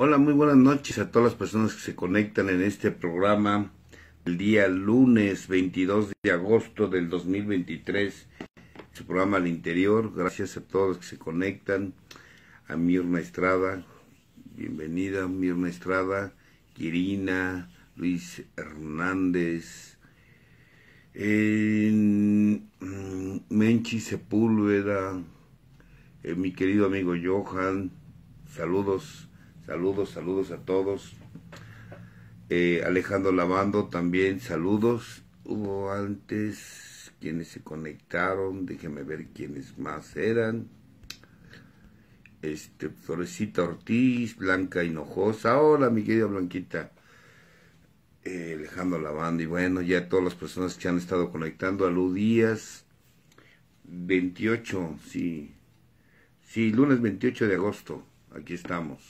Hola, muy buenas noches a todas las personas que se conectan en este programa el día lunes 22 de agosto del 2023, su programa Al Interior. Gracias a todos los que se conectan. A Mirna Estrada, bienvenida Mirna Estrada, Quirina, Luis Hernández, mm, Menchi Sepúlveda, eh, mi querido amigo Johan, saludos Saludos, saludos a todos. Eh, Alejandro Lavando también, saludos. Hubo antes quienes se conectaron, déjenme ver quiénes más eran. Este, Florecita Ortiz, Blanca Hinojosa. Hola, mi querida Blanquita. Eh, Alejandro Lavando, y bueno, ya todas las personas que han estado conectando, Aludías, 28, sí, sí, lunes 28 de agosto, aquí estamos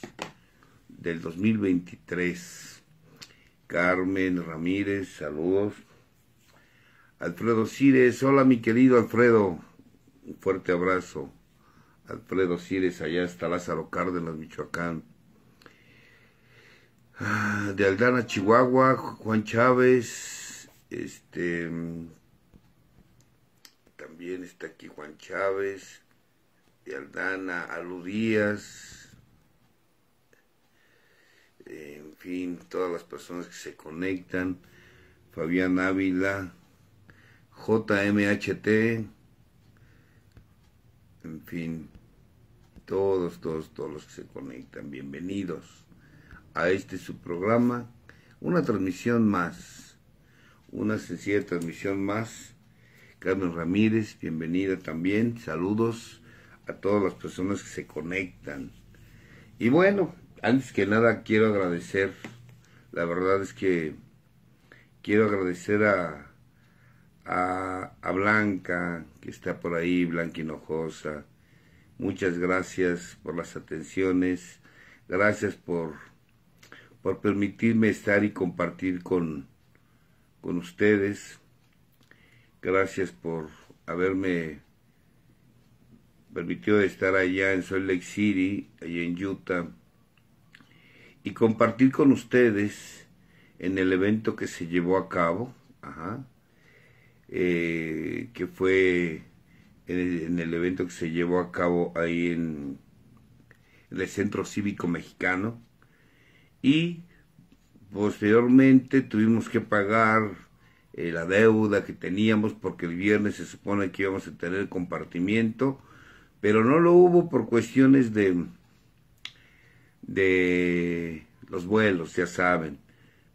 del 2023. Carmen Ramírez, saludos. Alfredo Cires, hola mi querido Alfredo, un fuerte abrazo. Alfredo Cires, allá está Lázaro Cárdenas, Michoacán. Ah, de Aldana, Chihuahua, Juan Chávez, este, también está aquí Juan Chávez, de Aldana, Aludías, en fin, todas las personas que se conectan, Fabián Ávila, JMHT, en fin, todos, todos, todos los que se conectan, bienvenidos a este su programa, una transmisión más, una sencilla transmisión más. Carmen Ramírez, bienvenida también, saludos a todas las personas que se conectan. Y bueno, antes que nada quiero agradecer, la verdad es que quiero agradecer a, Blanca, que está por ahí, Blanca Hinojosa. Muchas gracias por las atenciones, gracias por, por permitirme estar y compartir con, con ustedes. Gracias por haberme permitido estar allá en Salt Lake City, allá en Utah y compartir con ustedes en el evento que se llevó a cabo, eh, que fue en el, evento que se llevó a cabo ahí en, el Centro Cívico Mexicano y posteriormente tuvimos que pagar eh, la deuda que teníamos porque el viernes se supone que íbamos a tener compartimiento, pero no lo hubo por cuestiones de, de los vuelos, ya saben.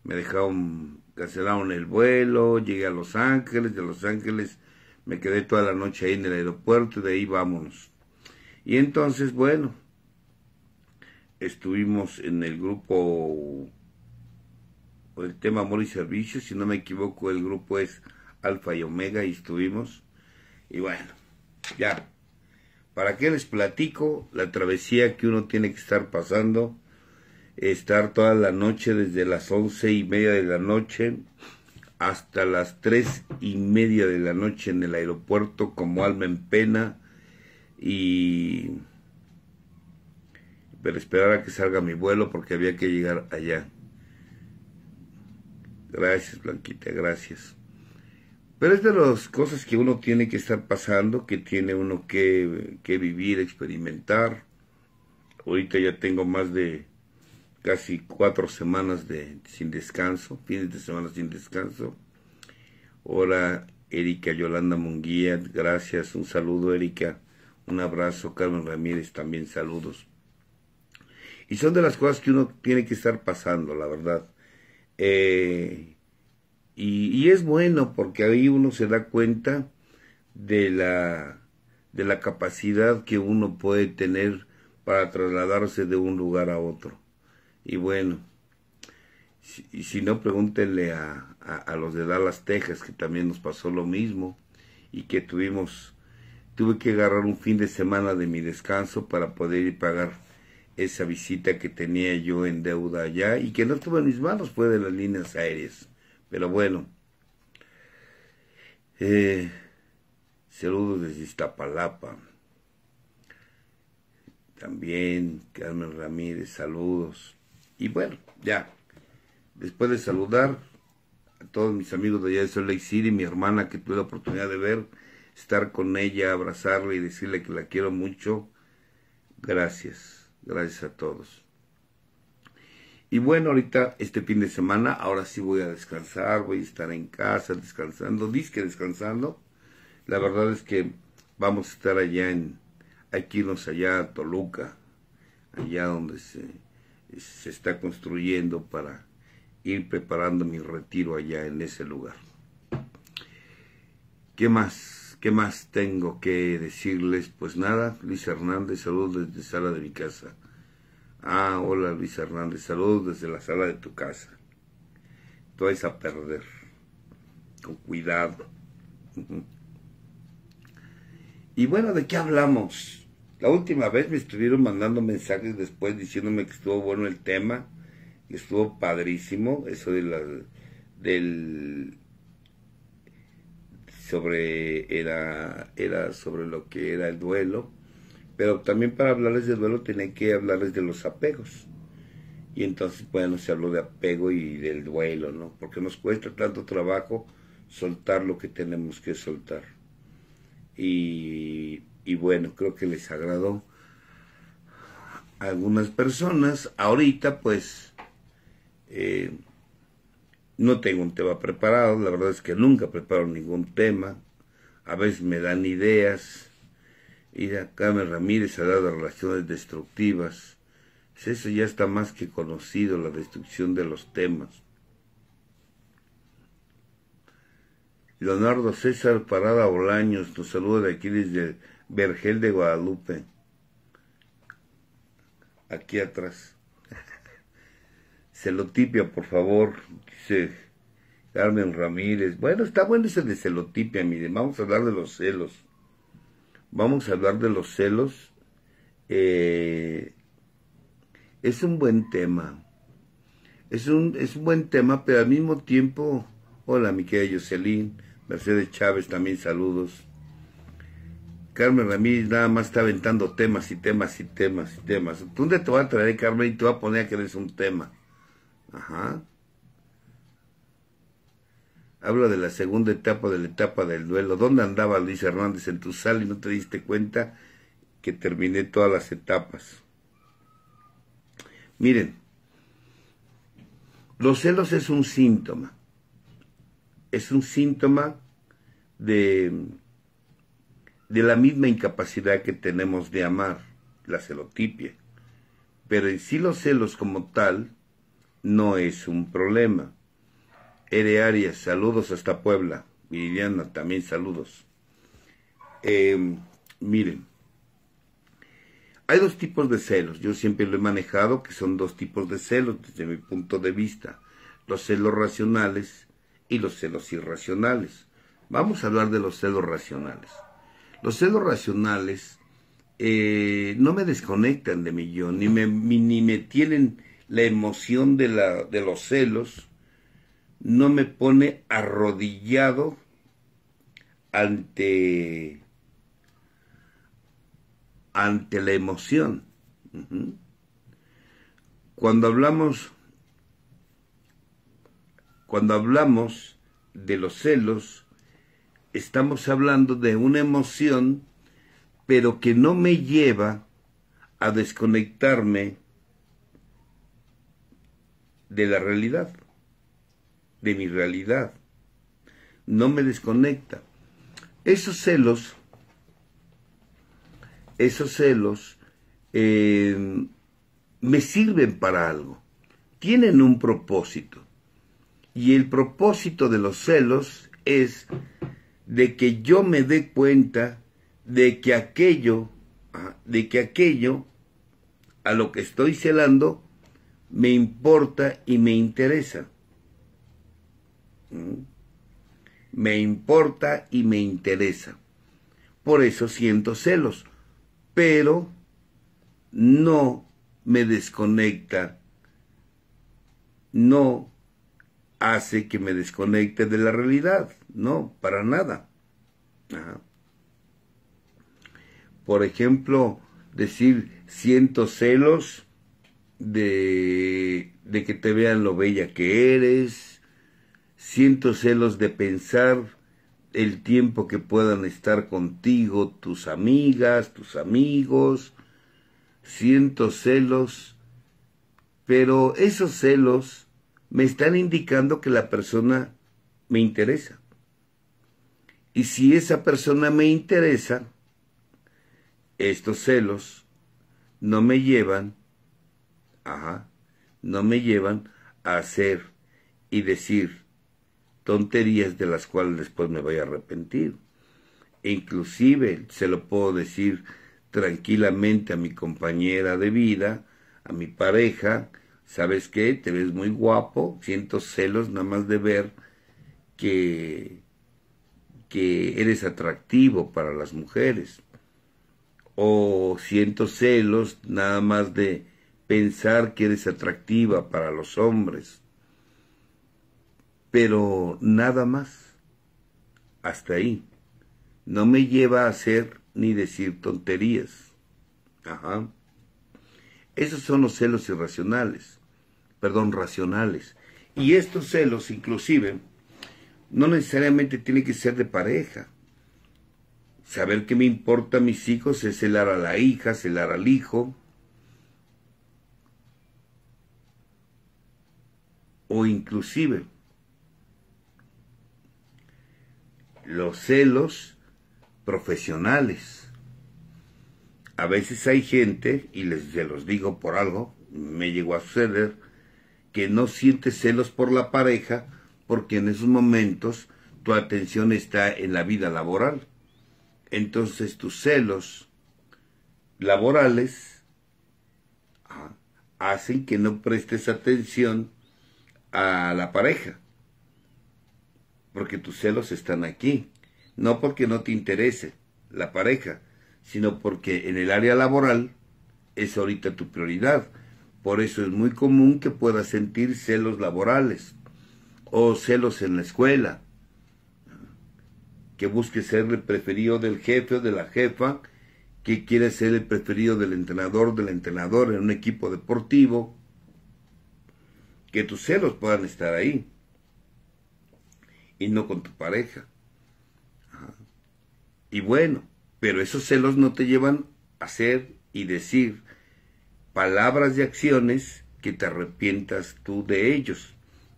Me dejaron, cancelaron el vuelo, llegué a Los Ángeles, de Los Ángeles me quedé toda la noche ahí en el aeropuerto, de ahí vámonos. Y entonces, bueno, estuvimos en el grupo, el tema Amor y Servicio, si no me equivoco, el grupo es Alfa y Omega y estuvimos. Y bueno, ya ¿Para qué les platico la travesía que uno tiene que estar pasando? Estar toda la noche desde las once y media de la noche hasta las tres y media de la noche en el aeropuerto como alma en pena y pero esperar a que salga mi vuelo porque había que llegar allá. Gracias, Blanquita, gracias. Pero es de las cosas que uno tiene que estar pasando, que tiene uno que, que vivir, experimentar. Ahorita ya tengo más de casi cuatro semanas de, sin descanso, fines de semana sin descanso. Hola Erika Yolanda Munguía, gracias, un saludo Erika, un abrazo, Carmen Ramírez también saludos. Y son de las cosas que uno tiene que estar pasando, la verdad. Eh, y, es bueno porque ahí uno se da cuenta de la, de la capacidad que uno puede tener para trasladarse de un lugar a otro. Y bueno, si, si no, pregúntenle a, a, los de Dallas, Texas, que también nos pasó lo mismo y que tuvimos, tuve que agarrar un fin de semana de mi descanso para poder ir pagar esa visita que tenía yo en deuda allá y que no tuve en mis manos, fue de las líneas aéreas. Pero bueno, eh, saludos desde Iztapalapa. También Carmen Ramírez, saludos. Y bueno, ya, después de saludar a todos mis amigos de allá de Salt Lake City, mi hermana que tuve la oportunidad de ver, estar con ella, abrazarla y decirle que la quiero mucho. Gracias, gracias a todos. Y bueno, ahorita este fin de semana, ahora sí voy a descansar, voy a estar en casa descansando, disque descansando. La verdad es que vamos a estar allá en, aquí nos allá a Toluca, allá donde se, se está construyendo para ir preparando mi retiro allá en ese lugar. ¿Qué más? ¿Qué más tengo que decirles? Pues nada, Luis Hernández, saludos desde sala de mi casa. Ah, hola Luis Hernández, saludos desde la sala de tu casa. Tú vas a perder, con cuidado. Y bueno, ¿de qué hablamos? La última vez me estuvieron mandando mensajes después diciéndome que estuvo bueno el tema, que estuvo padrísimo, eso de la, del sobre era era sobre lo que era el duelo pero también para hablarles de duelo tienen que hablarles de los apegos. Y entonces, bueno, se habló de apego y del duelo, ¿no? Porque nos cuesta tanto trabajo soltar lo que tenemos que soltar. Y, bueno, creo que les agradó a algunas personas. Ahorita, pues, eh, no tengo un tema preparado. La verdad es que nunca preparo ningún tema. A veces me dan ideas Mira, Carmen Ramírez ha dado relaciones destructivas. Pues eso ya está más que conocido, la destrucción de los temas. Leonardo César Parada Bolaños nos saluda de aquí desde Vergel de Guadalupe. Aquí atrás. Celotipia, por favor, dice Carmen Ramírez. Bueno, está bueno ese de celotipia, mire, vamos a hablar de los celos vamos a hablar de los celos. Eh, es un buen tema. Es un, es un buen tema, pero al mismo tiempo, hola mi querida Jocelyn, Mercedes Chávez también saludos. Carmen Ramírez nada más está aventando temas y temas y temas y temas. ¿Dónde te va a traer, Carmen? Y te voy a poner a que eres un tema. Ajá habla de la segunda etapa de la etapa del duelo. ¿Dónde andaba Luis Hernández en tu sala y no te diste cuenta que terminé todas las etapas? Miren, los celos es un síntoma. Es un síntoma de, de la misma incapacidad que tenemos de amar, la celotipia. Pero en sí los celos como tal no es un problema Ere Arias, saludos hasta Puebla. Viviana, también saludos. Em, miren, hay dos tipos de celos. Yo siempre lo he manejado, que son dos tipos de celos desde mi punto de vista. Los celos racionales y los celos irracionales. Vamos a hablar de los celos racionales. Los celos racionales eh, no me desconectan de mi yo, ni me, ni me tienen la emoción la, de los celos no me pone arrodillado ante, ante la emoción. Cuando hablamos, cuando hablamos de los celos, estamos hablando de una emoción, pero que no me lleva a desconectarme de la realidad de mi realidad. No me desconecta. Esos celos, esos celos eh, me sirven para algo. Tienen un propósito. Y el propósito de los celos es de que yo me dé cuenta de que aquello, ah, de que aquello a lo que estoy celando me importa y me interesa. Me importa y me interesa. Por eso siento celos, pero no me desconecta, no hace que me desconecte de la realidad, no, para nada. Por ejemplo, decir siento celos de, de que te vean lo bella que eres, Siento celos de pensar el tiempo que puedan estar contigo tus amigas, tus amigos. Siento celos, pero esos celos me están indicando que la persona me interesa. Y si esa persona me interesa, estos celos no me llevan, ajá, no me llevan a hacer y decir tonterías de las cuales después me voy a arrepentir. E inclusive se lo puedo decir tranquilamente a mi compañera de vida, a mi pareja, ¿sabes qué? Te ves muy guapo, siento celos nada más de ver que, que eres atractivo para las mujeres. O siento celos nada más de pensar que eres atractiva para los hombres pero nada más. Hasta ahí. No me lleva a hacer ni decir tonterías. Ajá. Esos son los celos irracionales, perdón, racionales. Y estos celos, inclusive, no necesariamente tienen que ser de pareja. Saber que me importa a mis hijos es celar a la hija, celar al hijo. O inclusive, los celos profesionales. A veces hay gente, y les se los digo por algo, me llegó a suceder, que no siente celos por la pareja porque en esos momentos tu atención está en la vida laboral. Entonces tus celos laborales ah, hacen que no prestes atención a la pareja porque tus celos están aquí, no porque no te interese la pareja, sino porque en el área laboral es ahorita tu prioridad. Por eso es muy común que puedas sentir celos laborales o celos en la escuela, que busques ser el preferido del jefe o de la jefa, que quieres ser el preferido del entrenador, del entrenador en un equipo deportivo, que tus celos puedan estar ahí y no con tu pareja. Y bueno, pero esos celos no te llevan a hacer y decir palabras y acciones que te arrepientas tú de ellos.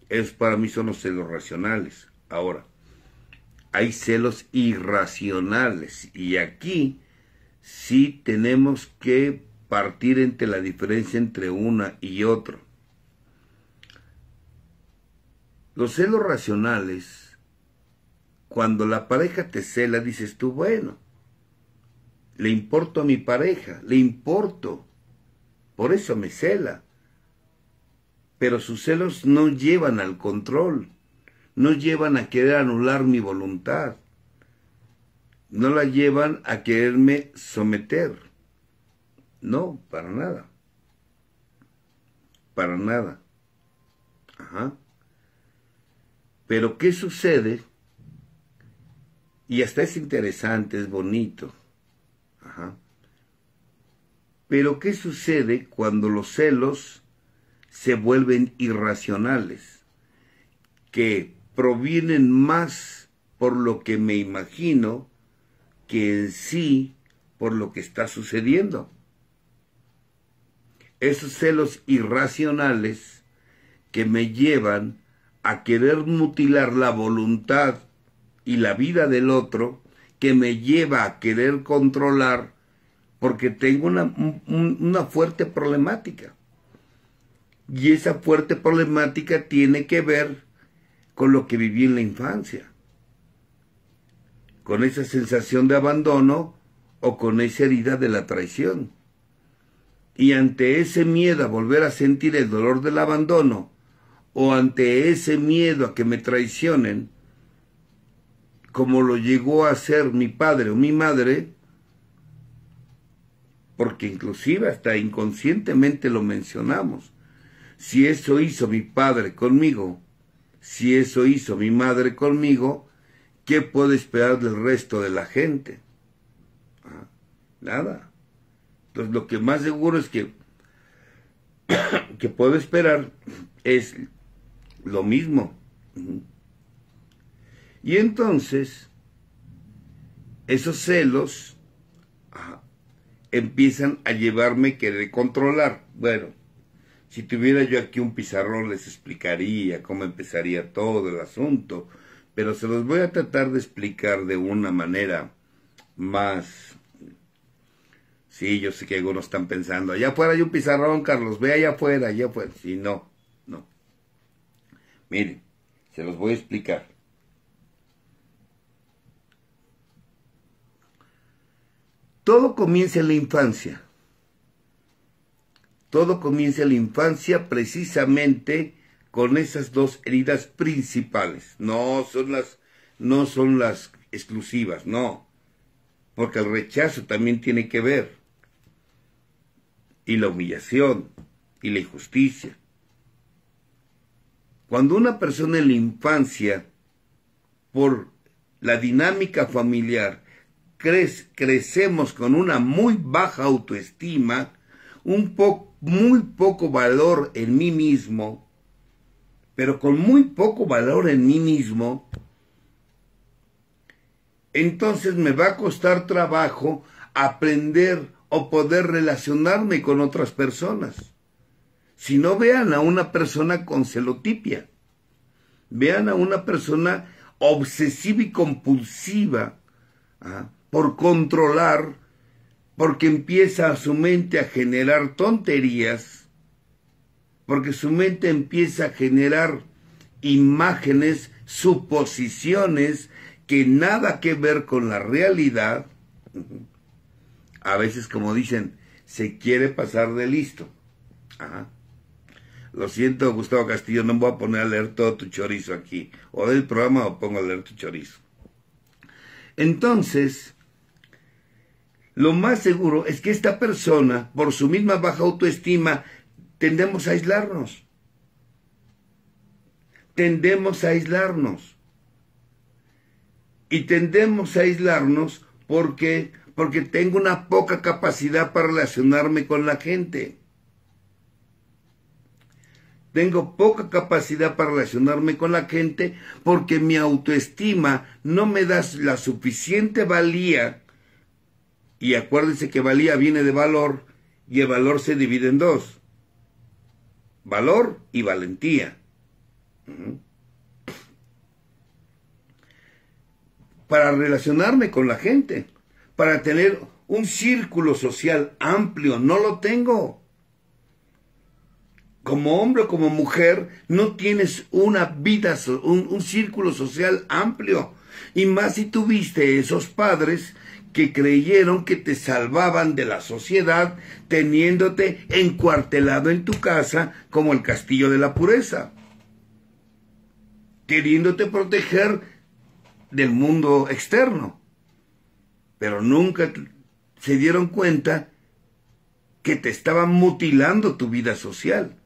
Esos para mí son los celos racionales. Ahora, hay celos irracionales y aquí sí tenemos que partir entre la diferencia entre una y otra. Los celos racionales cuando la pareja te cela, dices tú, bueno, le importo a mi pareja, le importo, por eso me cela. Pero sus celos no llevan al control, no llevan a querer anular mi voluntad, no la llevan a quererme someter. No, para nada. Para nada. Ajá. Pero ¿qué sucede y hasta es interesante, es bonito. Pero ¿qué sucede cuando los celos se vuelven irracionales? Que provienen más por lo que me imagino que en sí por lo que está sucediendo. Esos celos irracionales que me llevan a querer mutilar la voluntad y la vida del otro que me lleva a querer controlar porque tengo una, una fuerte problemática. Y esa fuerte problemática tiene que ver con lo que viví en la infancia, con esa sensación de abandono o con esa herida de la traición. Y ante ese miedo a volver a sentir el dolor del abandono, o ante ese miedo a que me traicionen, como lo llegó a hacer mi padre o mi madre, porque inclusive hasta inconscientemente lo mencionamos. Si eso hizo mi padre conmigo, si eso hizo mi madre conmigo, ¿qué puedo esperar del resto de la gente? Ah, nada. Entonces lo que más seguro es que, que puedo esperar es lo mismo. Y entonces, esos celos empiezan a llevarme a querer controlar. Bueno, si tuviera yo aquí un pizarrón les explicaría cómo empezaría todo el asunto, pero se los voy a tratar de explicar de una manera más... Sí, yo sé que algunos están pensando, allá afuera hay un pizarrón, Carlos, ve allá afuera, allá afuera. Sí, no, no. Miren, se los voy a explicar. Todo comienza en la infancia. Todo comienza en la infancia precisamente con esas dos heridas principales. No son las, no son las exclusivas, no. Porque el rechazo también tiene que ver. Y la humillación y la injusticia. Cuando una persona en la infancia, por la dinámica familiar, crecemos con una muy baja autoestima, un po muy poco valor en mí mismo, pero con muy poco valor en mí mismo, entonces me va a costar trabajo aprender o poder relacionarme con otras personas. Si no vean a una persona con celotipia, vean a una persona obsesiva y compulsiva, ¿ah? por controlar, porque empieza su mente a generar tonterías, porque su mente empieza a generar imágenes, suposiciones que nada que ver con la realidad. A veces, como dicen, se quiere pasar de listo. Lo siento, Gustavo Castillo, no me voy a poner a leer todo tu chorizo aquí. O del programa o pongo a leer tu chorizo. Entonces, lo más seguro es que esta persona, por su misma baja autoestima, tendemos a aislarnos. Tendemos a aislarnos. Y tendemos a aislarnos porque porque tengo una poca capacidad para relacionarme con la gente. Tengo poca capacidad para relacionarme con la gente porque mi autoestima no me da la suficiente valía y acuérdense que valía viene de valor y el valor se divide en dos. Valor y valentía. Para relacionarme con la gente, para tener un círculo social amplio, no lo tengo. Como hombre o como mujer, no tienes una vida, un, un círculo social amplio. Y más si tuviste esos padres que creyeron que te salvaban de la sociedad teniéndote encuartelado en tu casa como el castillo de la pureza, queriéndote proteger del mundo externo. Pero nunca se dieron cuenta que te estaban mutilando tu vida social.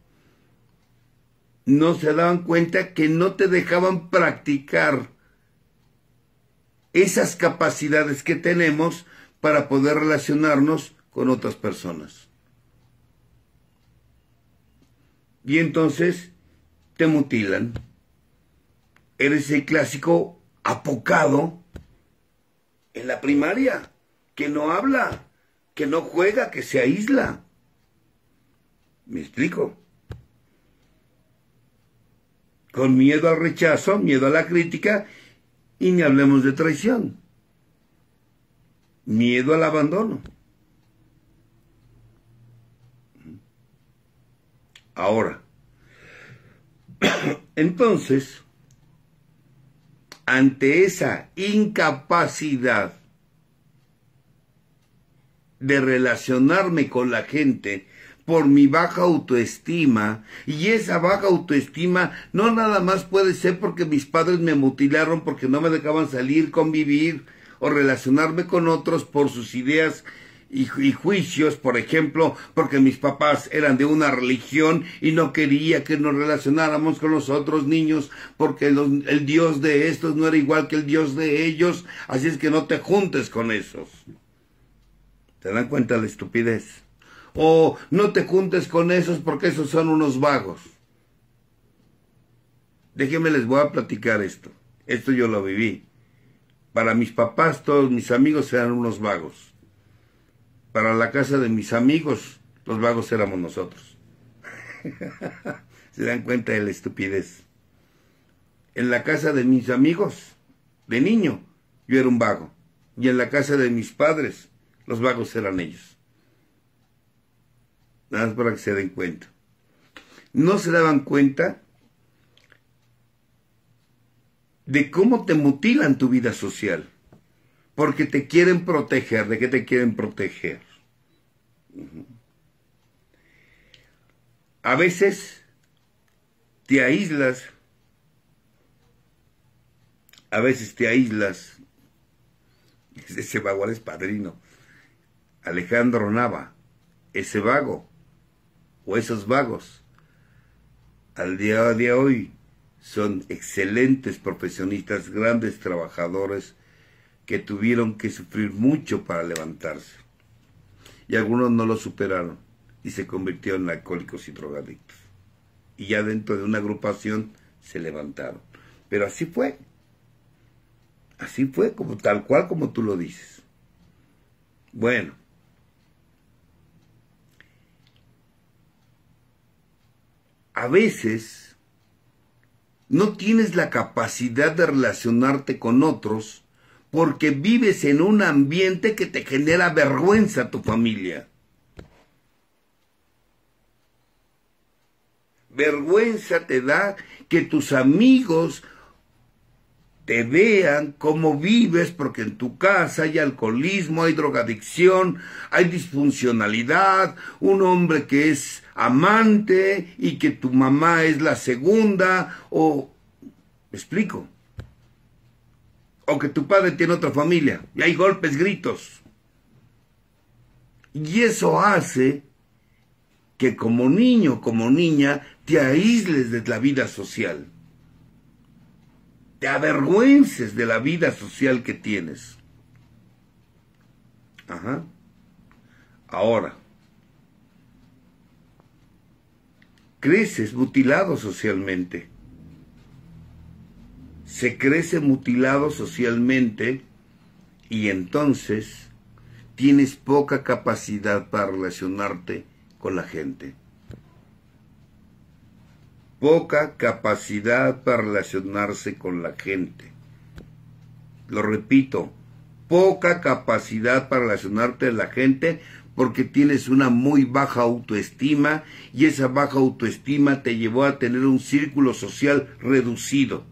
No se daban cuenta que no te dejaban practicar esas capacidades que tenemos para poder relacionarnos con otras personas. Y entonces te mutilan. Eres el clásico apocado en la primaria, que no habla, que no juega, que se aísla. ¿Me explico? Con miedo al rechazo, miedo a la crítica y ni hablemos de traición. Miedo al abandono. Ahora, entonces, ante esa incapacidad de relacionarme con la gente por mi baja autoestima. Y esa baja autoestima no nada más puede ser porque mis padres me mutilaron, porque no me dejaban salir, convivir o relacionarme con otros por sus ideas y, juicios, por ejemplo, porque mis papás eran de una religión y no quería que nos relacionáramos con los otros niños, porque el Dios de estos no era igual que el Dios de ellos, así es que no te juntes con esos. ¿Te dan cuenta la estupidez? o no te juntes con esos porque esos son unos vagos. Déjenme les voy a platicar esto. Esto yo lo viví. Para mis papás todos mis amigos eran unos vagos. Para la casa de mis amigos los vagos éramos nosotros. Se dan cuenta de la estupidez. En la casa de mis amigos, de niño, yo era un vago. Y en la casa de mis padres, los vagos eran ellos nada más para que se den cuenta. No se daban cuenta de cómo te mutilan tu vida social, porque te quieren proteger, ¿de qué te quieren proteger? A veces te aíslas, a veces te aíslas, ese vago es padrino, Alejandro Nava, ese vago, o esos vagos, al día de hoy son excelentes profesionistas, grandes trabajadores que tuvieron que sufrir mucho para levantarse. Y algunos no lo superaron y se convirtieron en alcohólicos y drogadictos. Y ya dentro de una agrupación se levantaron. Pero así fue. Así fue, como tal cual como tú lo dices. Bueno, a veces no tienes la capacidad de relacionarte con otros porque vives en un ambiente que te genera vergüenza a tu familia. Vergüenza te da que tus amigos te vean cómo vives, porque en tu casa hay alcoholismo, hay drogadicción, hay disfuncionalidad, un hombre que es amante y que tu mamá es la segunda o... ¿Me explico? O que tu padre tiene otra familia y hay golpes, gritos. Y eso hace que como niño, como niña, te aísles de la vida social. Te avergüences de la vida social que tienes. Ajá. Ahora, creces mutilado socialmente. Se crece mutilado socialmente y entonces tienes poca capacidad para relacionarte con la gente. Poca capacidad para relacionarse con la gente. Lo repito, poca capacidad para relacionarte con la gente porque tienes una muy baja autoestima y esa baja autoestima te llevó a tener un círculo social reducido.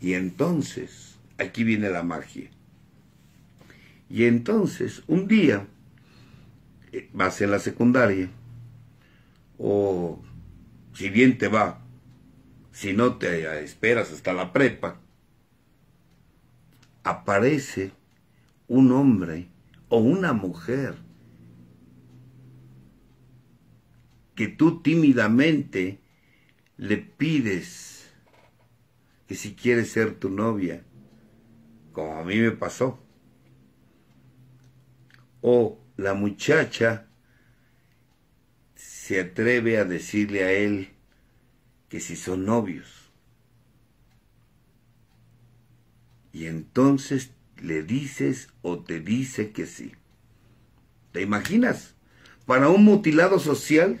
Y entonces, aquí viene la magia. Y entonces, un día, eh, vas en la secundaria, o si bien te va, si no te esperas hasta la prepa, aparece un hombre o una mujer que tú tímidamente le pides que si quiere ser tu novia, como a mí me pasó, o la muchacha se atreve a decirle a él que si son novios. Y entonces le dices o te dice que sí. ¿Te imaginas? Para un mutilado social,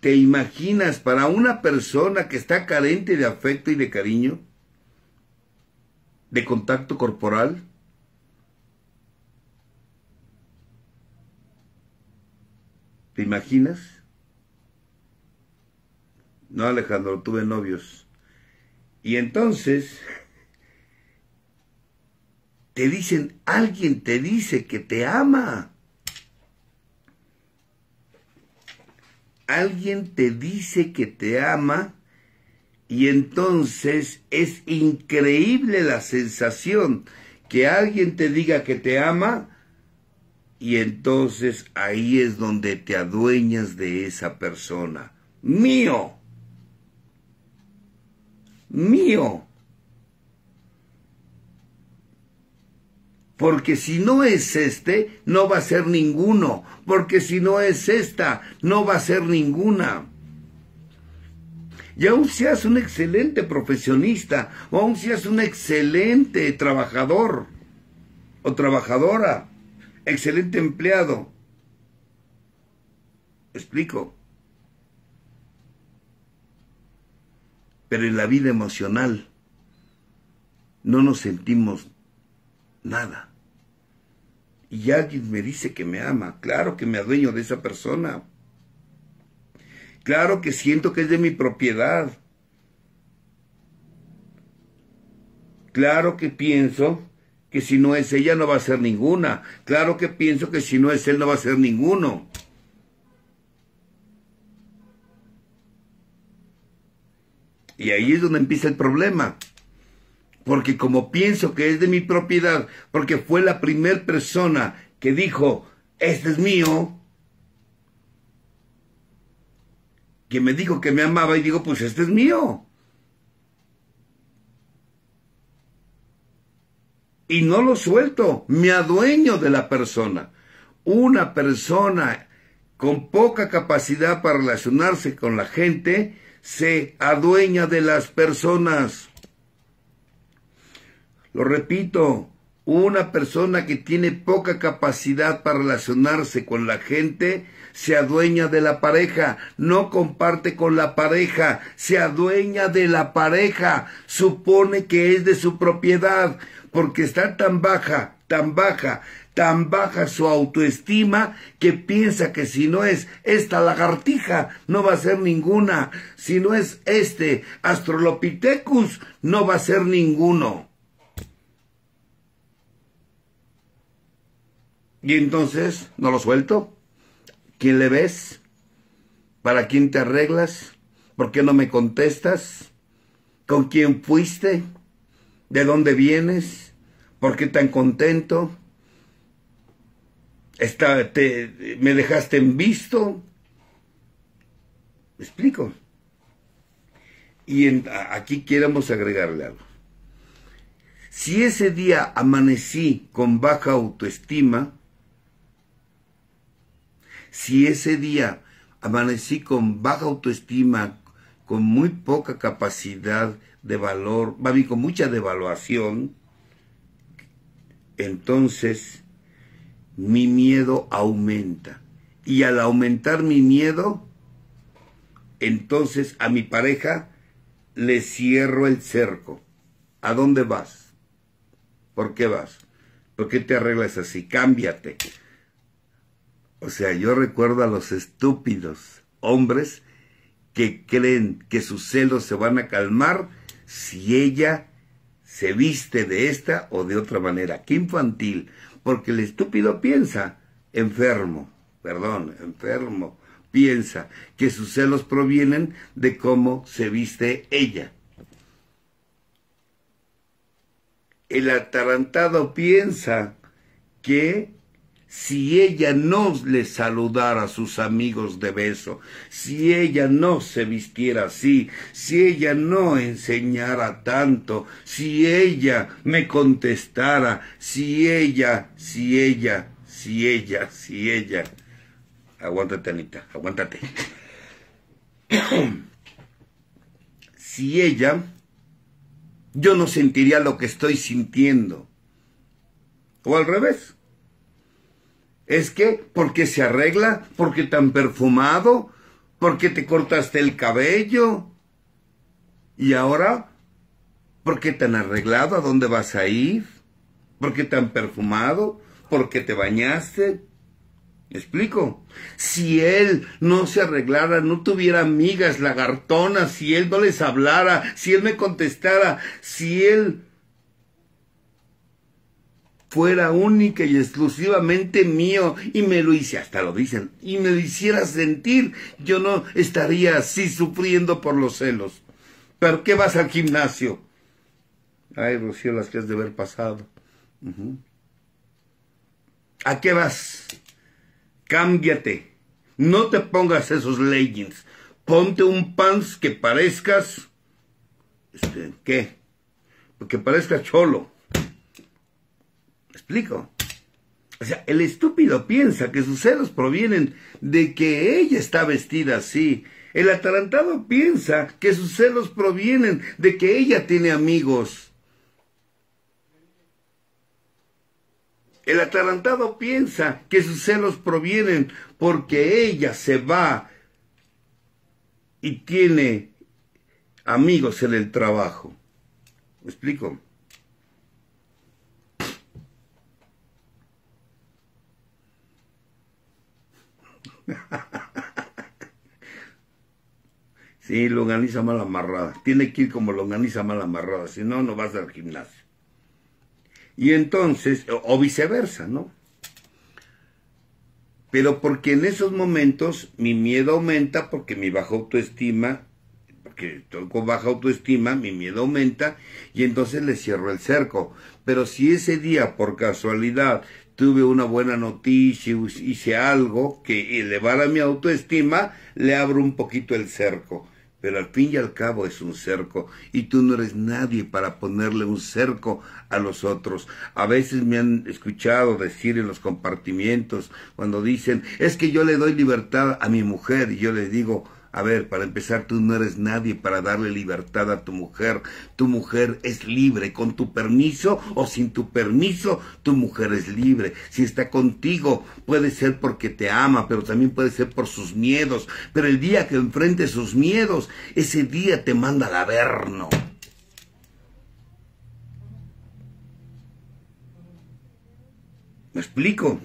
¿te imaginas para una persona que está carente de afecto y de cariño, de contacto corporal? ¿Te imaginas? No, Alejandro, tuve novios. Y entonces te dicen, alguien te dice que te ama. Alguien te dice que te ama y entonces es increíble la sensación que alguien te diga que te ama y entonces ahí es donde te adueñas de esa persona. Mío. Mío. porque si no es este, no va a ser ninguno, porque si no es esta, no va a ser ninguna. Y aún seas un excelente profesionista, o aun seas un excelente trabajador o trabajadora, excelente empleado. Explico. Pero en la vida emocional no nos sentimos nada y alguien me dice que me ama, claro que me adueño de esa persona. Claro que siento que es de mi propiedad. Claro que pienso que si no es ella no va a ser ninguna. Claro que pienso que si no es él no va a ser ninguno. Y ahí es donde empieza el problema porque como pienso que es de mi propiedad, porque fue la primer persona que dijo, este es mío, que me dijo que me amaba y digo, pues este es mío. Y no lo suelto, me adueño de la persona. Una persona con poca capacidad para relacionarse con la gente se adueña de las personas. Lo repito, una persona que tiene poca capacidad para relacionarse con la gente se adueña de la pareja, no comparte con la pareja, se adueña de la pareja, supone que es de su propiedad, porque está tan baja, tan baja, tan baja su autoestima que piensa que si no es esta lagartija, no va a ser ninguna, si no es este Astrolopithecus, no va a ser ninguno. Y entonces no lo suelto. ¿Quién le ves? ¿Para quién te arreglas? ¿Por qué no me contestas? ¿Con quién fuiste? ¿De dónde vienes? ¿Por qué tan contento? Está, te, ¿Me dejaste en visto? ¿Me explico? Y aquí queremos agregarle algo. Si ese día amanecí con baja autoestima, si ese día amanecí con baja autoestima, con muy poca capacidad de valor, con mucha devaluación, entonces mi miedo aumenta. Y al aumentar mi miedo, entonces a mi pareja le cierro el cerco. ¿A dónde vas? ¿Por qué vas? ¿Por qué te arreglas así? Cámbiate. O sea, yo recuerdo a los estúpidos hombres que creen que sus celos se van a calmar si ella se viste de esta o de otra manera. Qué infantil, porque el estúpido piensa, enfermo, perdón, enfermo, piensa que sus celos provienen de cómo se viste ella. El atarantado piensa que si ella no le saludara a sus amigos de beso, si ella no se vistiera así, si ella no enseñara tanto, si ella me contestara, si ella, si ella, si ella, si ella. Aguántate, Anita, aguántate. si ella, yo no sentiría lo que estoy sintiendo. O al revés es que, qué se arregla? porque tan perfumado? ¿Por qué te cortaste el cabello? ¿Y ahora? ¿Por qué tan arreglado? ¿A dónde vas a ir? ¿Por qué tan perfumado? ¿Por qué te bañaste? explico? Si él no se arreglara, no tuviera amigas lagartonas, si él no les hablara, si él me contestara, si él fuera única y exclusivamente mío y me lo hice, hasta lo dicen, y me lo hiciera sentir, yo no estaría así sufriendo por los celos. ¿Pero qué vas al gimnasio? Ay, Rocío, las que has de haber pasado. ¿A qué vas? Cámbiate. No te pongas esos leggings. Ponte un pants que parezcas... Este, ¿Qué? Que parezca cholo explico? O sea, el estúpido piensa que sus celos provienen de que ella está vestida así. El atarantado piensa que sus celos provienen de que ella tiene amigos. El atalantado piensa que sus celos provienen porque ella se va y tiene amigos en el trabajo. ¿Me explico? sí, longaniza mal amarrada. Tiene que ir como longaniza mal amarrada, si no, no vas al gimnasio. Y entonces, o viceversa, ¿no? Pero porque en esos momentos mi miedo aumenta, porque mi baja autoestima, porque estoy con baja autoestima, mi miedo aumenta y entonces le cierro el cerco. Pero si ese día, por casualidad, tuve una buena noticia, hice algo que elevara mi autoestima, le abro un poquito el cerco. Pero al fin y al cabo es un cerco y tú no eres nadie para ponerle un cerco a los otros. A veces me han escuchado decir en los compartimientos cuando dicen, es que yo le doy libertad a mi mujer y yo le digo, a ver, para empezar, tú no eres nadie para darle libertad a tu mujer. Tu mujer es libre, con tu permiso o sin tu permiso, tu mujer es libre. Si está contigo, puede ser porque te ama, pero también puede ser por sus miedos. Pero el día que enfrente sus miedos, ese día te manda al averno. ¿Me explico?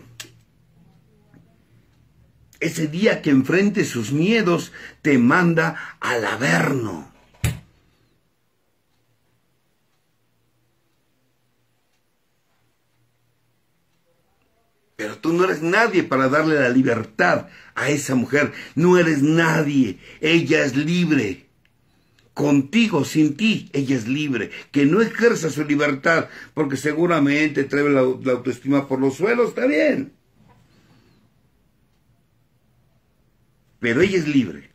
ese día que enfrente sus miedos, te manda al averno. Pero tú no eres nadie para darle la libertad a esa mujer. No eres nadie. Ella es libre. Contigo, sin ti, ella es libre. Que no ejerza su libertad porque seguramente trae la, la autoestima por los suelos. Está bien. pero ella es libre.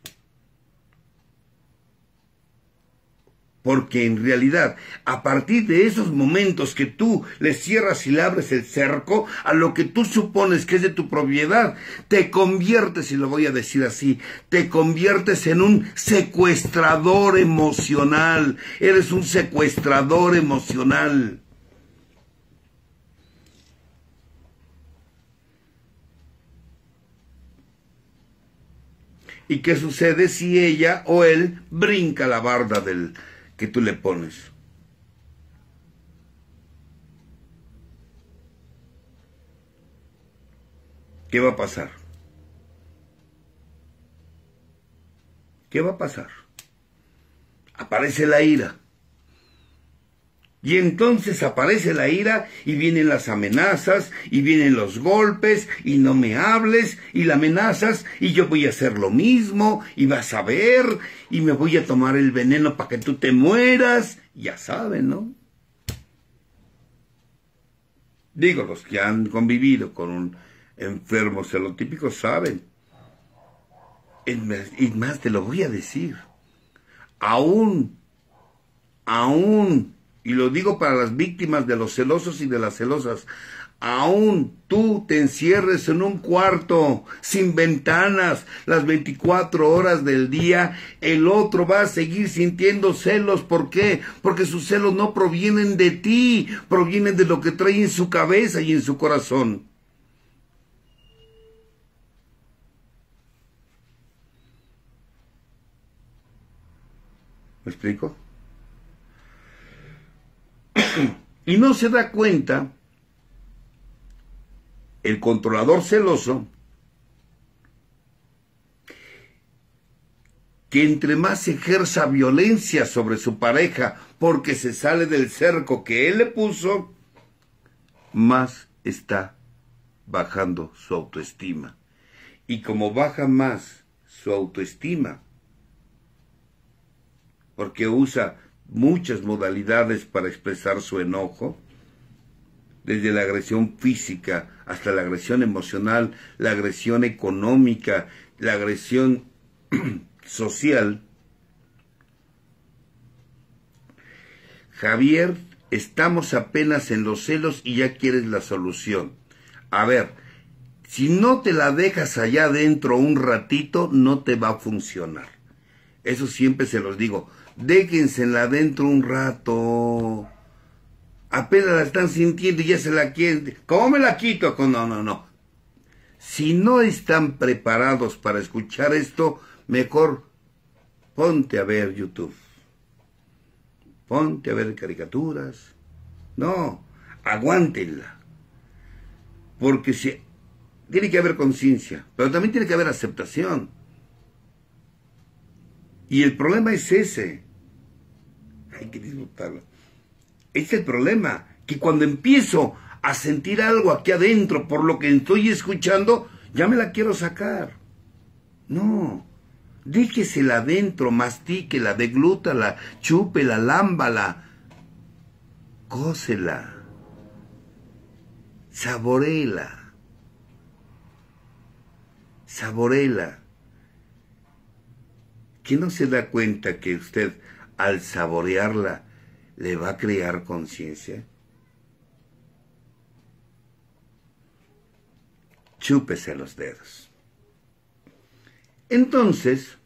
Porque en realidad, a partir de esos momentos que tú le cierras y le abres el cerco a lo que tú supones que es de tu propiedad, te conviertes, y lo voy a decir así, te conviertes en un secuestrador emocional. Eres un secuestrador emocional. ¿Y qué sucede si ella o él brinca la barda del que tú le pones? ¿Qué va a pasar? ¿Qué va a pasar? Aparece la ira. Y entonces aparece la ira y vienen las amenazas y vienen los golpes y no me hables y la amenazas y yo voy a hacer lo mismo y vas a ver y me voy a tomar el veneno para que tú te mueras. Ya saben, ¿no? Digo, los que han convivido con un enfermo celotípico saben. Y más te lo voy a decir. Aún, aún y lo digo para las víctimas de los celosos y de las celosas, aún tú te encierres en un cuarto sin ventanas las 24 horas del día, el otro va a seguir sintiendo celos. ¿Por qué? Porque sus celos no provienen de ti, provienen de lo que trae en su cabeza y en su corazón. ¿Me explico? Y no se da cuenta el controlador celoso que entre más ejerza violencia sobre su pareja porque se sale del cerco que él le puso, más está bajando su autoestima. Y como baja más su autoestima, porque usa muchas modalidades para expresar su enojo, desde la agresión física hasta la agresión emocional, la agresión económica, la agresión social. Javier, estamos apenas en los celos y ya quieres la solución. A ver, si no te la dejas allá dentro un ratito, no te va a funcionar. Eso siempre se los digo déjensela adentro un rato. Apenas la están sintiendo y ya se la quieren. ¿Cómo me la quito? No, no, no. Si no están preparados para escuchar esto, mejor ponte a ver YouTube. Ponte a ver caricaturas. No, aguántenla. Porque tiene que haber conciencia, pero también tiene que haber aceptación. Y el problema es ese hay que disfrutarla. es el problema, que cuando empiezo a sentir algo aquí adentro por lo que estoy escuchando, ya me la quiero sacar. No, la adentro, mastíquela, deglútala, chúpela, lámbala, cósela, saborela, saborela. ¿Quién no se da cuenta que usted al saborearla, le va a crear conciencia? Chúpese los dedos. Entonces,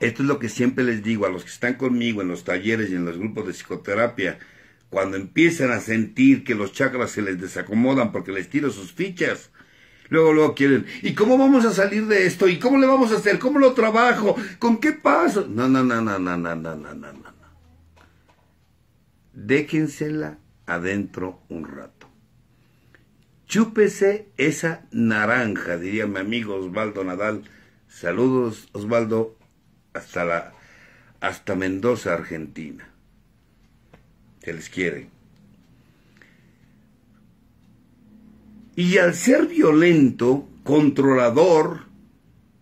esto es lo que siempre les digo a los que están conmigo en los talleres y en los grupos de psicoterapia. Cuando empiezan a sentir que los chakras se les desacomodan porque les tiro sus fichas, luego, luego quieren, ¿y cómo vamos a salir de esto? ¿Y cómo le vamos a hacer? ¿Cómo lo trabajo? ¿Con qué paso? No, no, no, no, no, no, no, no, no, no. Déjensela adentro un rato. Chúpese esa naranja, diría mi amigo Osvaldo Nadal. Saludos, Osvaldo, hasta la hasta Mendoza, Argentina. Que les quiere. Y al ser violento, controlador,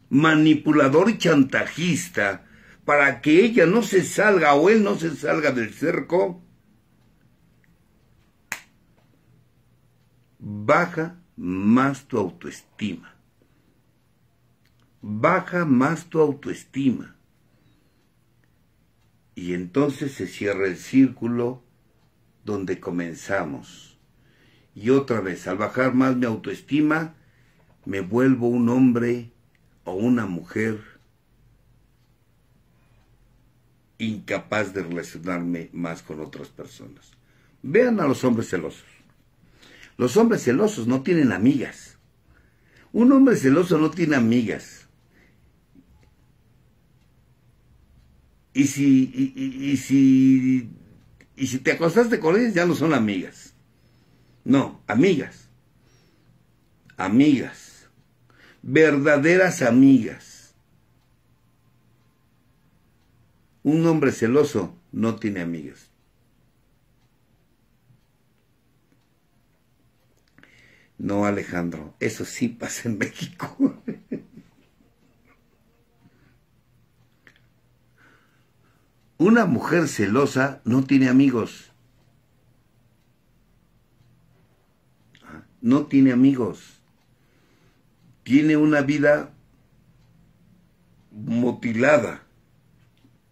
manipulador y chantajista, para que ella no se salga o él no se salga del cerco, baja más tu autoestima. Baja más tu autoestima. Y entonces se cierra el círculo donde comenzamos y otra vez, al bajar más mi autoestima, me vuelvo un hombre o una mujer incapaz de relacionarme más con otras personas. Vean a los hombres celosos. Los hombres celosos no tienen amigas. Un hombre celoso no tiene amigas. Y si, y, si, y si te acostaste con ellas, ya no son amigas. No, amigas. Amigas. Verdaderas amigas. Un hombre celoso no tiene amigas. No, Alejandro, eso sí pasa en México. Una mujer celosa no tiene amigos. no tiene amigos. Tiene una vida mutilada.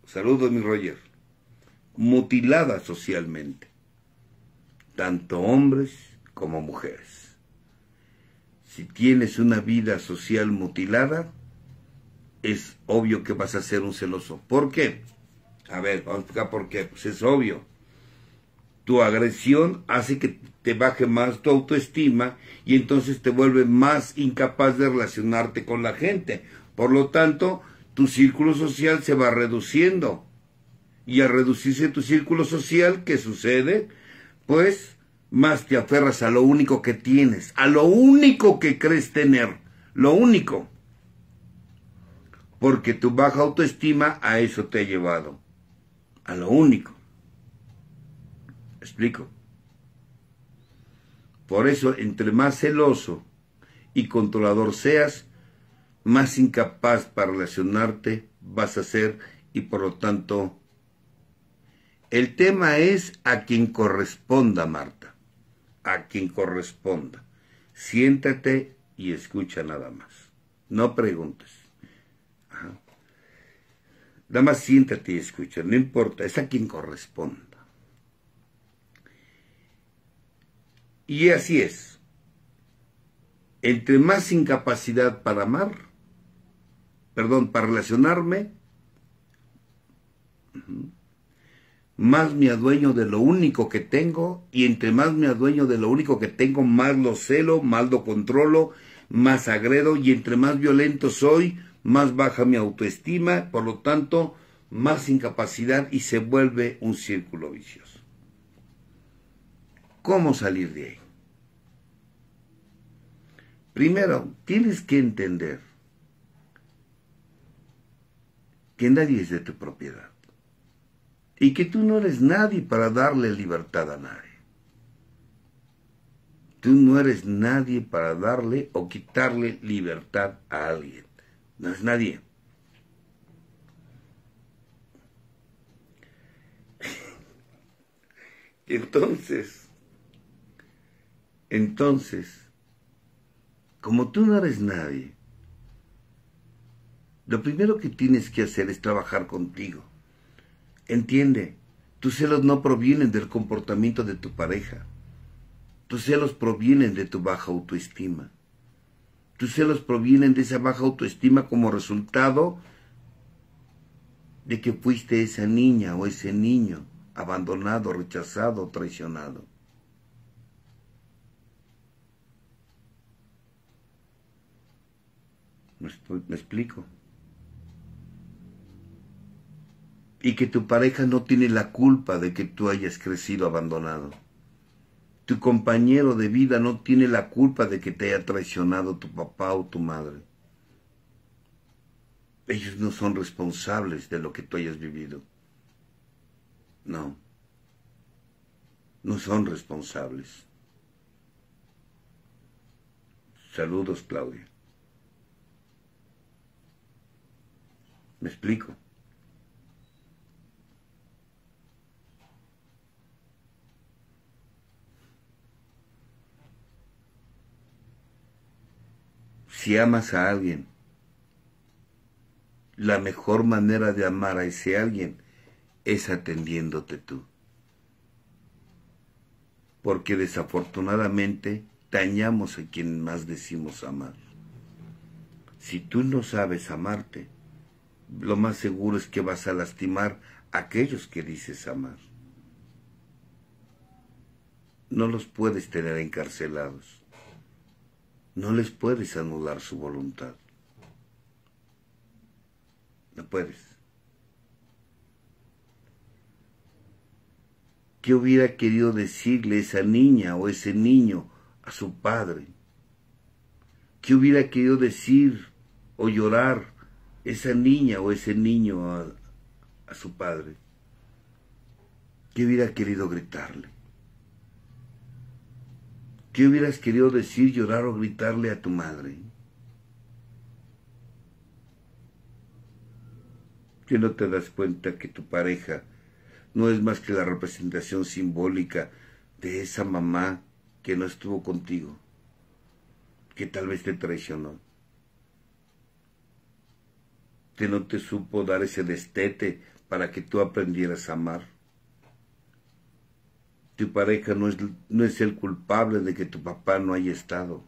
Saludos, mi Roger. mutilada socialmente. Tanto hombres como mujeres. Si tienes una vida social mutilada, es obvio que vas a ser un celoso. ¿Por qué? A ver, vamos a explicar por qué. Pues es obvio tu agresión hace que te baje más tu autoestima y entonces te vuelve más incapaz de relacionarte con la gente. Por lo tanto, tu círculo social se va reduciendo. Y al reducirse tu círculo social, ¿qué sucede? Pues más te aferras a lo único que tienes, a lo único que crees tener, lo único. Porque tu baja autoestima a eso te ha llevado, a lo único explico? Por eso, entre más celoso y controlador seas, más incapaz para relacionarte vas a ser y por lo tanto... El tema es a quien corresponda, Marta, a quien corresponda. Siéntate y escucha nada más. No preguntes. Nada más siéntate y escucha, no importa, es a quien corresponda. Y así es. Entre más incapacidad para amar, perdón, para relacionarme, más me adueño de lo único que tengo y entre más me adueño de lo único que tengo, más lo celo, más lo controlo, más agredo y entre más violento soy, más baja mi autoestima, por lo tanto, más incapacidad y se vuelve un círculo vicioso. ¿Cómo salir de ahí? Primero, tienes que entender que nadie es de tu propiedad y que tú no eres nadie para darle libertad a nadie. Tú no eres nadie para darle o quitarle libertad a alguien. No es nadie. Entonces, entonces, como tú no eres nadie, lo primero que tienes que hacer es trabajar contigo. Entiende, tus celos no provienen del comportamiento de tu pareja. Tus celos provienen de tu baja autoestima. Tus celos provienen de esa baja autoestima como resultado de que fuiste esa niña o ese niño abandonado, rechazado, traicionado. ¿Me, explico? Y que tu pareja no tiene la culpa de que tú hayas crecido abandonado. Tu compañero de vida no tiene la culpa de que te haya traicionado tu papá o tu madre. Ellos no son responsables de lo que tú hayas vivido. No. No son responsables. Saludos, Claudia. ¿Me explico? Si amas a alguien, la mejor manera de amar a ese alguien es atendiéndote tú. Porque desafortunadamente dañamos a quien más decimos amar. Si tú no sabes amarte, lo más seguro es que vas a lastimar a aquellos que dices amar. No los puedes tener encarcelados. No les puedes anular su voluntad. No puedes. ¿Qué hubiera querido decirle esa niña o ese niño a su padre? ¿Qué hubiera querido decir o llorar esa niña o ese niño a, su padre, ¿qué hubiera querido gritarle? ¿Qué hubieras querido decir, llorar o gritarle a tu madre? que no te das cuenta que tu pareja no es más que la representación simbólica de esa mamá que no estuvo contigo, que tal vez te traicionó no te supo dar ese destete para que tú aprendieras a amar. Tu pareja no es, no es el culpable de que tu papá no haya estado.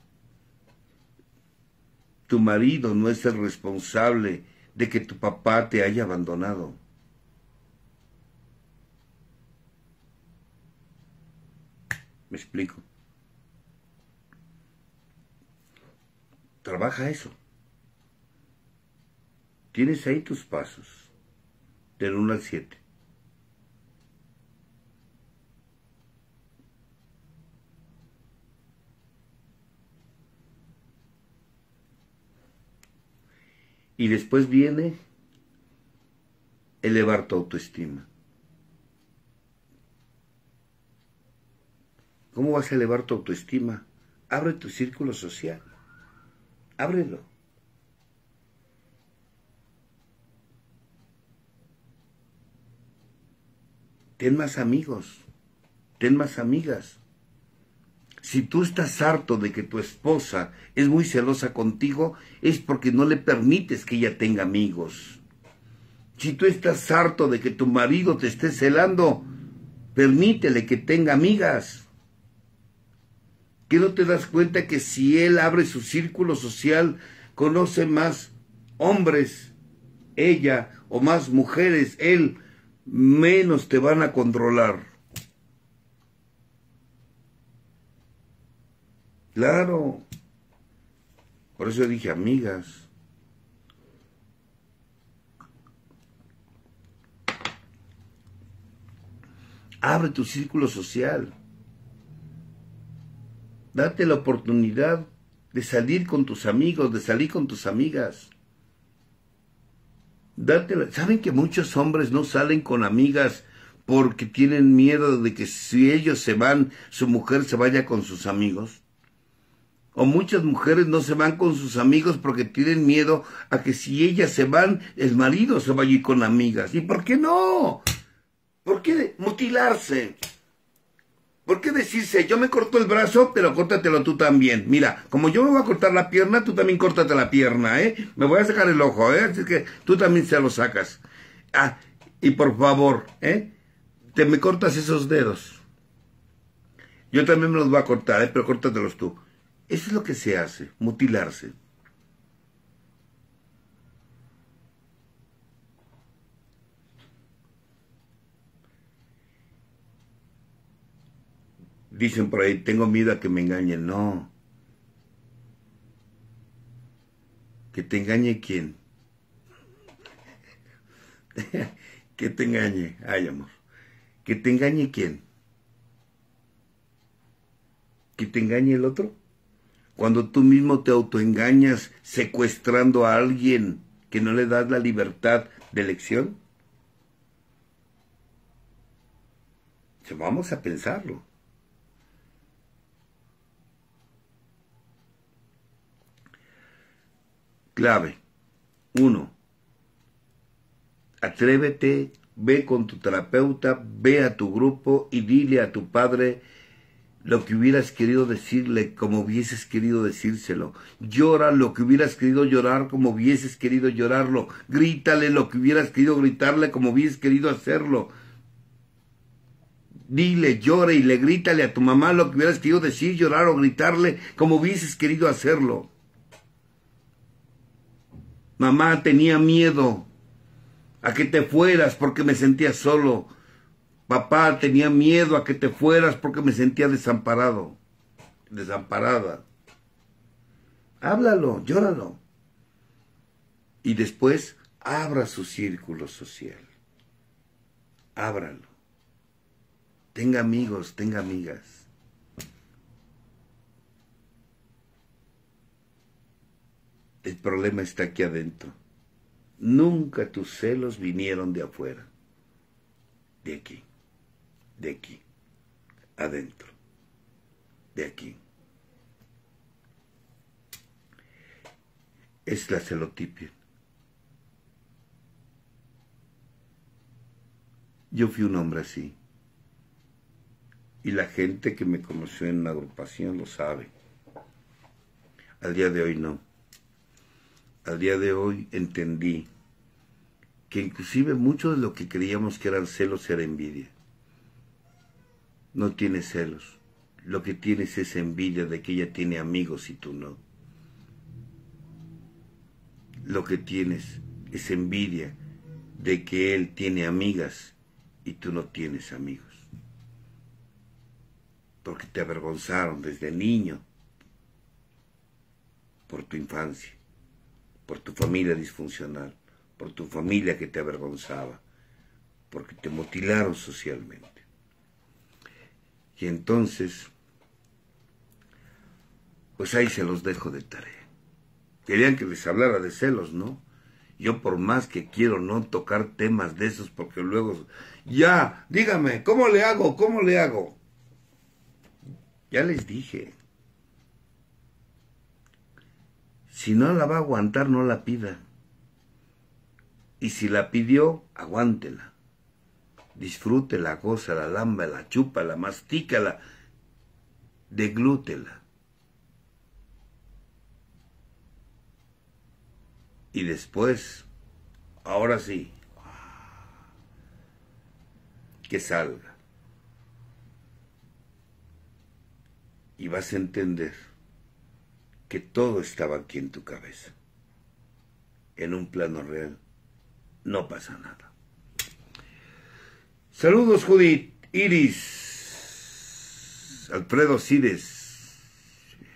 Tu marido no es el responsable de que tu papá te haya abandonado. ¿Me explico? Trabaja eso. Tienes ahí tus pasos, del 1 al 7. Y después viene elevar tu autoestima. ¿Cómo vas a elevar tu autoestima? Abre tu círculo social. Ábrelo. ten más amigos, ten más amigas. Si tú estás harto de que tu esposa es muy celosa contigo, es porque no le permites que ella tenga amigos. Si tú estás harto de que tu marido te esté celando, permítele que tenga amigas. ¿Que no te das cuenta que si él abre su círculo social, conoce más hombres, ella, o más mujeres, él, menos te van a controlar. Claro. Por eso dije amigas. Abre tu círculo social. Date la oportunidad de salir con tus amigos, de salir con tus amigas. ¿Saben que muchos hombres no salen con amigas porque tienen miedo de que si ellos se van, su mujer se vaya con sus amigos? O muchas mujeres no se van con sus amigos porque tienen miedo a que si ellas se van, el marido se vaya con amigas. ¿Y por qué no? ¿Por qué mutilarse? ¿Por qué decirse, yo me corto el brazo, pero córtatelo tú también? Mira, como yo me voy a cortar la pierna, tú también córtate la pierna, ¿eh? Me voy a sacar el ojo, ¿eh? Así que tú también se lo sacas. Ah, y por favor, ¿eh? Te me cortas esos dedos. Yo también me los voy a cortar, ¿eh? pero córtatelos tú. Eso es lo que se hace, mutilarse. dicen por ahí, tengo miedo a que me engañen. No. Que te engañe quién. que te engañe. Ay, amor. Que te engañe quién. Que te engañe el otro. Cuando tú mismo te autoengañas secuestrando a alguien que no le das la libertad de elección. Vamos a pensarlo. Clave. uno Atrévete, ve con tu terapeuta, ve a tu grupo y dile a tu padre lo que hubieras querido decirle como hubieses querido decírselo. Llora lo que hubieras querido llorar como hubieses querido llorarlo. Grítale lo que hubieras querido gritarle como hubieses querido hacerlo. Dile, llore y le grítale a tu mamá lo que hubieras querido decir, llorar o gritarle como hubieses querido hacerlo. Mamá, tenía miedo a que te fueras porque me sentía solo. Papá, tenía miedo a que te fueras porque me sentía desamparado, desamparada. Háblalo, llóralo. Y después abra su círculo social. Ábralo. Tenga amigos, tenga amigas El problema está aquí adentro. Nunca tus celos vinieron de afuera. De aquí. De aquí. Adentro. De aquí. Es la celotipia. Yo fui un hombre así. Y la gente que me conoció en una agrupación lo sabe. Al día de hoy no al día de hoy entendí que inclusive mucho de lo que creíamos que eran celos era envidia. No tienes celos. Lo que tienes es envidia de que ella tiene amigos y tú no. Lo que tienes es envidia de que él tiene amigas y tú no tienes amigos. Porque te avergonzaron desde niño por tu infancia por tu familia disfuncional, por tu familia que te avergonzaba, porque te mutilaron socialmente. Y entonces, pues ahí se los dejo de tarea. Querían que les hablara de celos, ¿no? Yo por más que quiero no tocar temas de esos porque luego, ya, dígame, ¿cómo le hago? ¿Cómo le hago? Ya les dije, Si no la va a aguantar, no la pida. Y si la pidió, aguántela. Disfrútela, la la chúpala, mastícala, deglútela. Y después, ahora sí, que salga. Y vas a entender que todo estaba aquí en tu cabeza. En un plano real no pasa nada. Saludos, Judith, Iris, Alfredo Cires,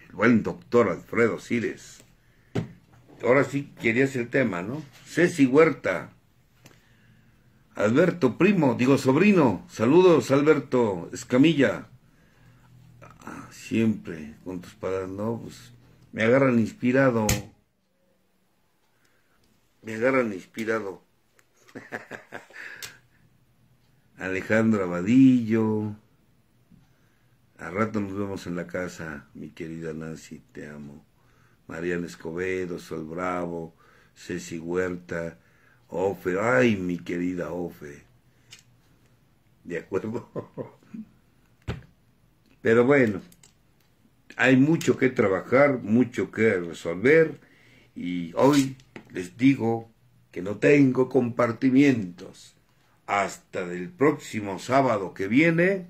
el buen doctor Alfredo Cires. Ahora sí querías el tema, ¿no? Ceci Huerta, Alberto, primo, digo sobrino, saludos, Alberto, Escamilla. Ah, siempre, con tus padres, no, pues me agarran inspirado. Me agarran inspirado. Alejandro Abadillo. A rato nos vemos en la casa, mi querida Nancy, te amo. Mariana Escobedo, Sol Bravo, Ceci Huerta, Ofe, ay, mi querida Ofe. ¿De acuerdo? Pero bueno, hay mucho que trabajar, mucho que resolver y hoy les digo que no tengo compartimientos. Hasta el próximo sábado que viene,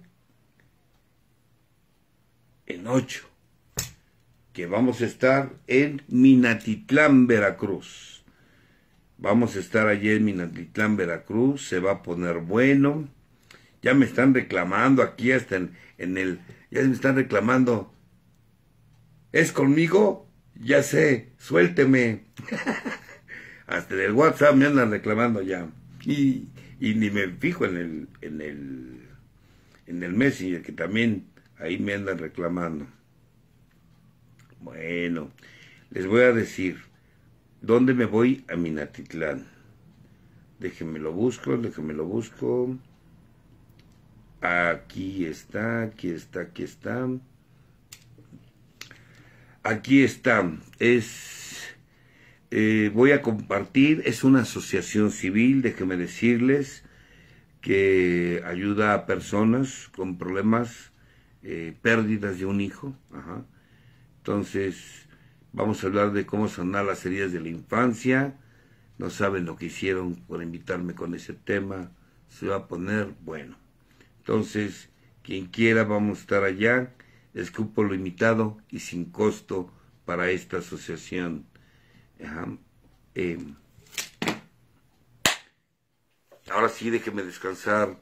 en 8, que vamos a estar en Minatitlán, Veracruz. Vamos a estar allí en Minatitlán, Veracruz, se va a poner bueno. Ya me están reclamando aquí hasta en, en el... Ya me están reclamando ¿Es conmigo? Ya sé, suélteme. Hasta del WhatsApp me andan reclamando ya. Y, ni me fijo en el, en el, en el Messenger, que también ahí me andan reclamando. Bueno, les voy a decir, ¿dónde me voy a Minatitlán? Déjenme lo busco, déjenme lo busco. Aquí está, aquí está, aquí está aquí está, es, eh, voy a compartir, es una asociación civil, déjenme decirles, que ayuda a personas con problemas, eh, pérdidas de un hijo. Entonces, vamos a hablar de cómo sanar las heridas de la infancia. No saben lo que hicieron por invitarme con ese tema. Se va a poner bueno. Entonces, quien quiera, vamos a estar allá es cupo limitado y sin costo para esta asociación. Em, ahora sí, déjeme descansar.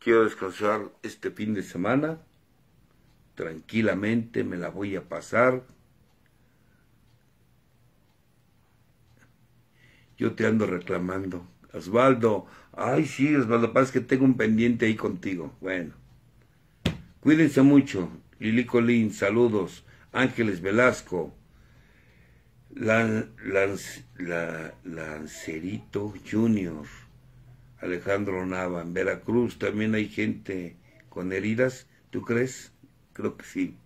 Quiero descansar este fin de semana. Tranquilamente me la voy a pasar. Yo te ando reclamando. Osvaldo, ay sí, Osvaldo, parece que tengo un pendiente ahí contigo. Bueno, cuídense mucho. Lili Colín, saludos. Ángeles Velasco. Lancerito Junior. Alejandro Nava. En Veracruz también hay gente con heridas. ¿Tú crees? Creo que sí.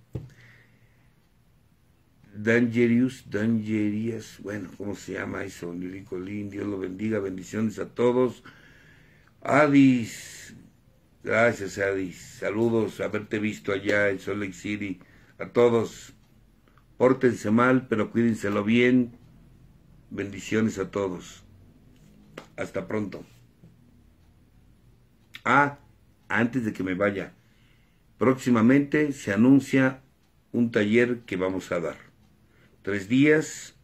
Dangerius, Dangerias, bueno, ¿cómo se llama eso? Lili Colín, Dios lo bendiga, bendiciones a todos. Adis Gracias, Adi. Saludos, haberte visto allá en Salt Lake City. A todos, pórtense mal, pero cuídenselo bien. Bendiciones a todos. Hasta pronto. Ah, antes de que me vaya, próximamente se anuncia un taller que vamos a dar. Tres días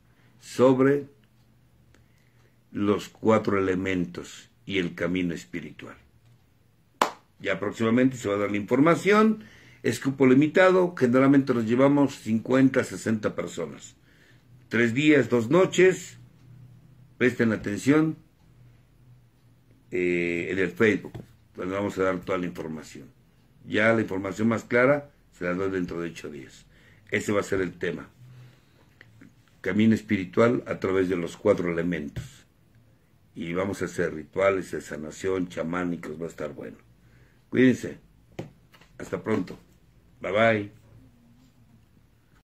sobre los cuatro elementos y el camino espiritual ya próximamente se va a dar la información. Es limitado, generalmente nos llevamos 50, 60 personas. Tres días, dos noches, presten atención eh, en el Facebook, donde vamos a dar toda la información. Ya la información más clara se la doy dentro de ocho días. Ese va a ser el tema. Camino espiritual a través de los cuatro elementos. Y vamos a hacer rituales de sanación, chamánicos, va a estar bueno. Cuídense. Hasta pronto. Bye bye.